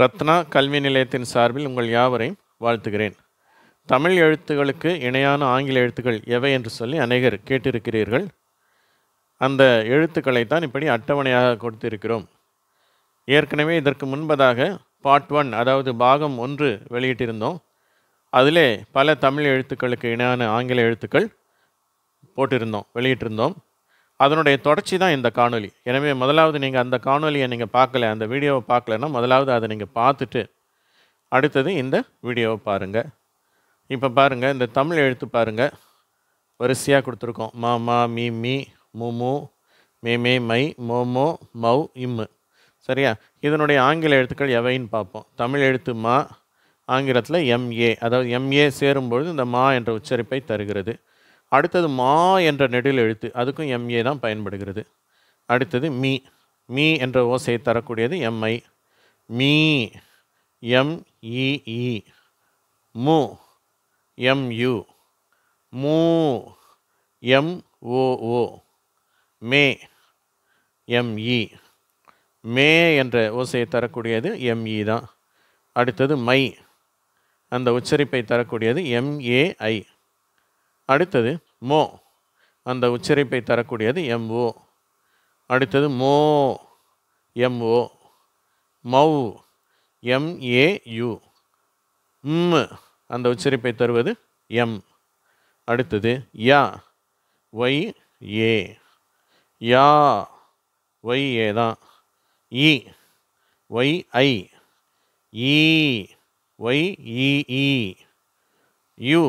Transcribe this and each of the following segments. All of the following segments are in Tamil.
ரத்னா கல்வி நிலையத்தின் சார்பில் உங்கள் யாவரையும் வாழ்த்துகிறேன் தமிழ் எழுத்துகளுக்கு இணையான ஆங்கில எழுத்துக்கள் எவை என்று சொல்லி அநேகர் கேட்டிருக்கிறீர்கள் அந்த எழுத்துக்களை தான் இப்படி அட்டவணையாக கொடுத்திருக்கிறோம் ஏற்கனவே இதற்கு முன்பதாக பார்ட் ஒன் அதாவது பாகம் ஒன்று வெளியிட்டிருந்தோம் அதிலே பல தமிழ் எழுத்துக்களுக்கு இணையான ஆங்கில எழுத்துக்கள் போட்டிருந்தோம் வெளியிட்டிருந்தோம் அதனுடைய தொடர்ச்சி தான் இந்த காணொலி எனவே முதலாவது நீங்கள் அந்த காணொலியை நீங்கள் பார்க்கல அந்த வீடியோவை பார்க்கலன்னா முதலாவது அதை நீங்கள் பார்த்துட்டு அடுத்தது இந்த வீடியோவை பாருங்கள் இப்போ பாருங்கள் இந்த தமிழ் எழுத்து பாருங்கள் வரிசையாக கொடுத்துருக்கோம் மா மா மீ மீ முமு மே மே மை மோமோ மௌ இம்மு சரியா இதனுடைய ஆங்கில எழுத்துக்கள் எவைன்னு பார்ப்போம் தமிழ் எழுத்து மா ஆங்கிலத்தில் எம்ஏ அதாவது எம்ஏ சேரும்பொழுது இந்த மா என்ற உச்சரிப்பை தருகிறது அடுத்தது மா என்ற நெடில் எழுத்து அதுக்கும் எம்ஏ தான் பயன்படுகிறது அடுத்தது மீ மீ என்ற ஓசையை தரக்கூடியது எம்ஐ மீ எம்இஇ e e. மு எம்யு மூ எம்ஓஓ மே எம்இ e. மே என்ற ஓசையை தரக்கூடியது எம்இ தான் அடுத்தது மை அந்த உச்சரிப்பை தரக்கூடியது எம்ஏஐ அடுத்தது மோ அந்த உச்சரிப்பை தரக்கூடியது எம்ஓ அடுத்தது மோ எம்ஓ மௌ எம்ஏயு ம் அந்த உச்சரிப்பை தருவது எம் அடுத்தது யா Y A yeah Y A தான் இ ஒய் ஐ இ ஒய் இ யு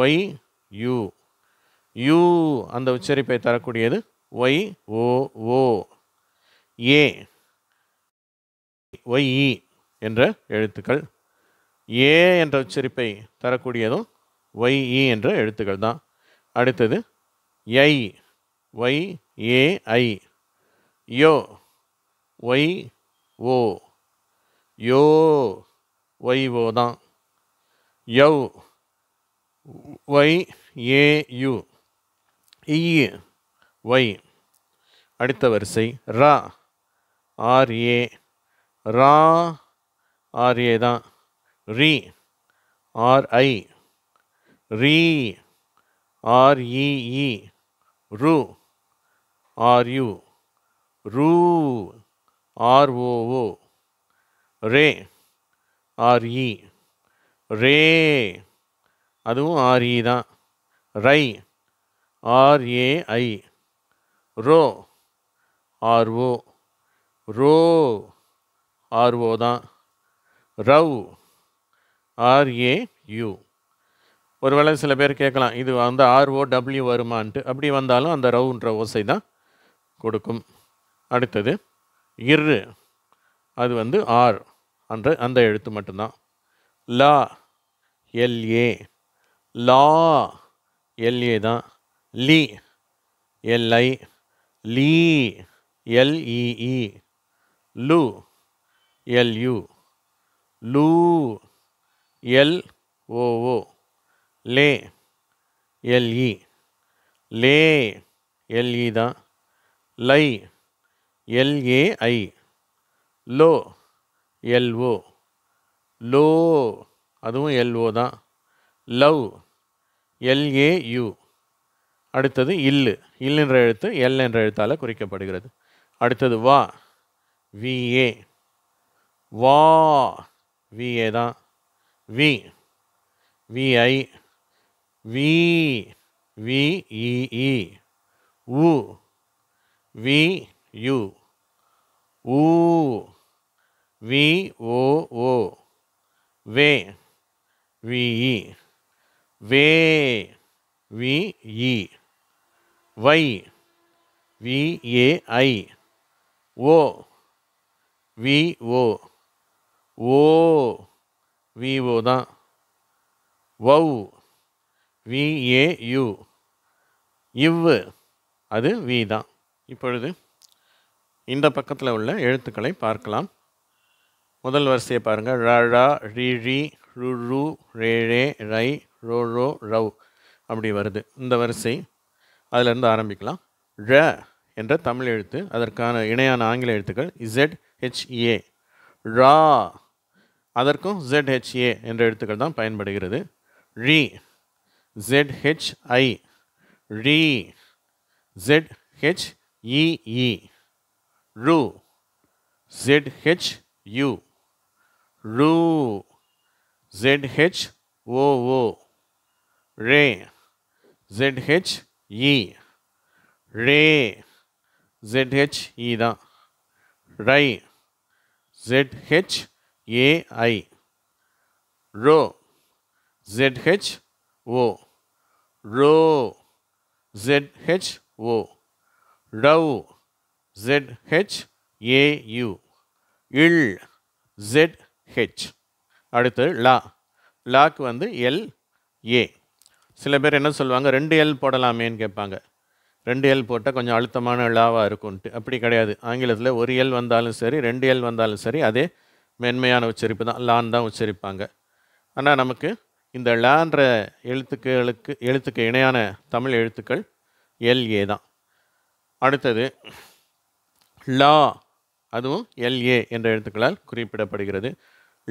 ஒய் யூ யூ அந்த உச்சரிப்பை தரக்கூடியது ஒய் ஓ ஓ ஏ ஒய் இ என்ற எழுத்துக்கள் ஏ என்ற உச்சரிப்பை தரக்கூடியதும் ஒய் இ என்ற எழுத்துக்கள் தான் அடுத்தது ஐ ஒய் ஏ ஐ யோ ஒய் ஓ யோ ஒய் ஓ தான் யவ் ஒய் ஏயு இஇ ஒய் அடுத்த வரிசை ர ஆர்ஏ ரா ஆர்ஏ தான் ரி ஆர்ஐ ரீ ஆர்இஇ ரு ஆர்யூ ரூ ஆர்ஓஓ ரே ஆர்இ ரே அதுவும் ஆர்இ e தான் ரை ஆர்ஏஐ ரோ ஆர்ஓ ரோ ஆர்ஓ தான் ரவ் ஆர்ஏயு ஒரு வேளை சில பேர் கேட்கலாம் இது அந்த ஆர்ஓ டபிள்யூ வருமான்ட்டு அப்படி வந்தாலும் அந்த ரவுன்ற ஓசை தான் கொடுக்கும் அடுத்தது இரு அது வந்து ஆர் அன்ற அந்த எழுத்து மட்டும்தான் லா எல்ஏ லா எல்ஏ தான் லி எல்ஐ லீ எல்இஇ லு எல்யூ லூ எல் ஓஓ லே எல்இ லே எல்இ தான் லை எல்ஏஐ லோ எல்ஓ லோ அதுவும் எல்ஓ தான் லவ் எல்ஏயு அடுத்தது இல்லு இல்லுன்ற எழுத்து எல் என்ற எழுத்தால் குறிக்கப்படுகிறது அடுத்தது வா விஏ வா விஏ தான் வி விஐ வி விஇஇ உ வி யு ஊ வி ஓ ஓ வே விஇ வே வி இ வை விஏஐ ஓ விஓ ஓ விஓ தான் வௌ விஏயு இவ்வு அது வி தான் இப்பொழுது இந்த பக்கத்தில் உள்ள எழுத்துக்களை பார்க்கலாம் முதல் வரிசையை பாருங்கள் ழ ழ ழி ழி ழு ரே ரே ரை ரோ ரோ ரவ் அப்படி வருது இந்த வரிசை அதிலிருந்து ஆரம்பிக்கலாம் ழ என்ற தமிழ் எழுத்து அதற்கான இணையான ஆங்கில எழுத்துக்கள் இசட் ஹெச்ஏ ரா அதற்கும் ஜெட் ஹெச்ஏ என்ற எழுத்துக்கள் தான் பயன்படுகிறது ரி ஜெட் ஹெச் ஐ ரி ஜெட் ஹெச் இஇ ரு ஜெட் ஹெச் யு ரு ஜெட் ஹெச் ஓ ஓ ரே ZHE. ரே ZHE தான் ரை ZH ஏஐ ரோ ZH ஓ ரோ ZH ஓ ரவ் ZH ஏயு இல் ZH அடுத்து லா லாக்கு வந்து எல் ஏ சில பேர் என்ன சொல்லுவாங்க ரெண்டு எல் போடலாமேன்னு கேட்பாங்க ரெண்டு எல் போட்டால் கொஞ்சம் அழுத்தமான எழாவாக இருக்கும்ன்ட்டு அப்படி கிடையாது ஆங்கிலத்தில் ஒரு எல் வந்தாலும் சரி ரெண்டு எல் வந்தாலும் சரி அதே மென்மையான உச்சரிப்பு தான் லான் தான் உச்சரிப்பாங்க ஆனால் நமக்கு இந்த லான்ற எழுத்துக்களுக்கு எழுத்துக்கு இணையான தமிழ் எழுத்துக்கள் எல்ஏ தான் அடுத்தது லா அதுவும் எல்ஏ என்ற எழுத்துக்களால் குறிப்பிடப்படுகிறது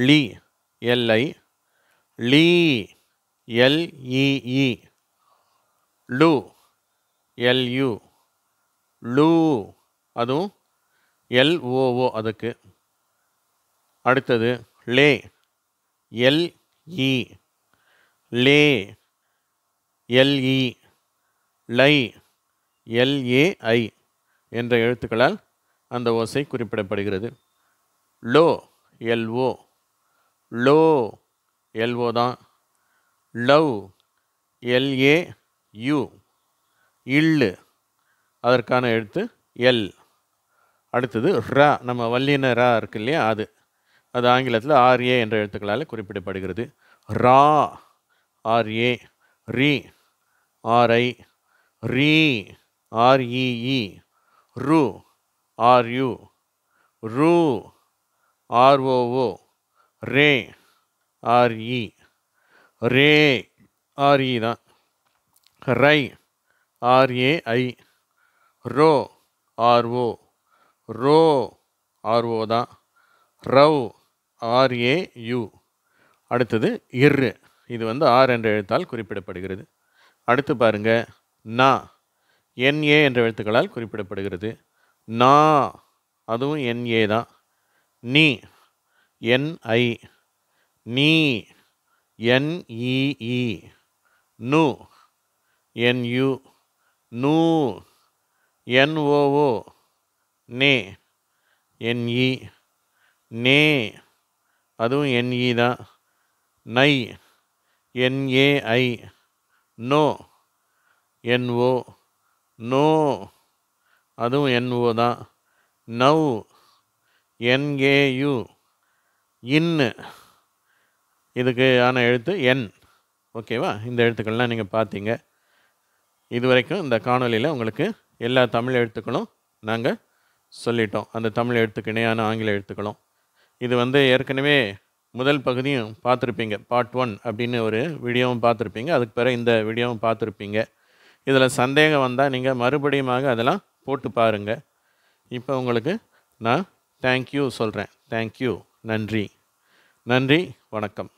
லி எல்ஐ லீ எல்இஇ லு எல்யு லூ அதுவும் எல்ஓஓ அதுக்கு அடுத்தது லே எல்இ e. லே எல்இ e. லை எல்ஏஐ என்ற எழுத்துக்களால் அந்த ஓசை குறிப்பிடப்படுகிறது லோ எல்ஓ லோ எல்ஓ தான் லவ் எல்ஏ இல்லு அதற்கான எழுத்து எல் அடுத்தது ரா நம்ம வல்லின ரா இருக்கு இல்லையா அது அது ஆங்கிலத்தில் ஆர்ஏ என்ற எழுத்துக்களால் குறிப்பிடப்படுகிறது ரா ஆர்ஏ ரி ஆர்ஐ ரீ ஆர்இஇ ரு ஆர்யூ ரு ஆர்ஓஓ ரே ஆர்இ ரே ஆர்இ தான் ரை ஆர்ஏஐ ரோ ஆர்ஓ ரோ ஆர்ஓ தான் ரவ் ஆர்ஏயு அடுத்தது இர் இது வந்து ஆர் என்ற எழுத்தால் குறிப்பிடப்படுகிறது அடுத்து பாருங்க நா என்ஏ என்ற எழுத்துக்களால் குறிப்பிடப்படுகிறது நா அதுவும் என்ஏ தான் நீ என்ஐ நீ என்இஇ நு என்யு நூ என்ஓஓ நே என்இ நே அதுவும் என்இ e தான் நை என்ஏஐ நோ என்ஓ நோ அதுவும் என்ஓ தான் நவ் என்ஏயு இன்னு இதுக்கு ஆன எழுத்து என் ஓகேவா இந்த எழுத்துக்கள்லாம் நீங்கள் பார்த்தீங்க இதுவரைக்கும் இந்த காணொலியில் உங்களுக்கு எல்லா தமிழ் எழுத்துக்களும் நாங்கள் சொல்லிட்டோம் அந்த தமிழ் எழுத்துக்கு இணையான ஆங்கில எழுத்துக்களும் இது வந்து ஏற்கனவே முதல் பகுதியும் பார்த்துருப்பீங்க பார்ட் ஒன் அப்படின்னு ஒரு வீடியோவும் பார்த்துருப்பீங்க அதுக்கு பிறகு இந்த வீடியோவும் பார்த்துருப்பீங்க இதில் சந்தேகம் வந்தால் நீங்கள் மறுபடியுமாக அதெல்லாம் போட்டு பாருங்கள் இப்போ உங்களுக்கு நான் தேங்க்யூ சொல்கிறேன் தேங்க்யூ நன்றி நன்றி வணக்கம்